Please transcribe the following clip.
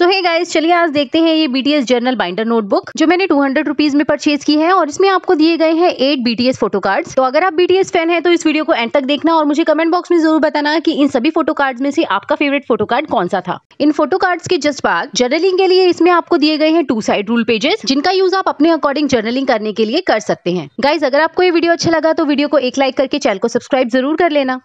सो hey guys चलिए आज देखते हैं ये बीटीएस जर्नल बाइंडर नोटबुक जो मैंने टू हंड्रेड रुपीज में परचेज की है और इसमें आपको दिए गए हैं एट बीटीएस फोटो कार्ड तो अगर आप बीटीएस फैन है तो इस वीडियो को एंड तक देखना और मुझे कमेंट बॉक्स में जरूर बताना की इन सभी फोटो कार्ड में से आपका फेवरेट फोटो कार्ड कौन सा था इन फोटो कार्ड के जस्ट बाद जर्नलिंग के लिए इसमें आपको दिए गए हैं टू साइड रूल पेजेस जिनका यूज आप अपने अकॉर्डिंग जर्नलिंग करने के लिए कर सकते हैं गाइज अगर आपको ये वीडियो अच्छा लगा तो वीडियो को एक लाइक करके चैनल को सब्सक्राइब जरूर कर लेना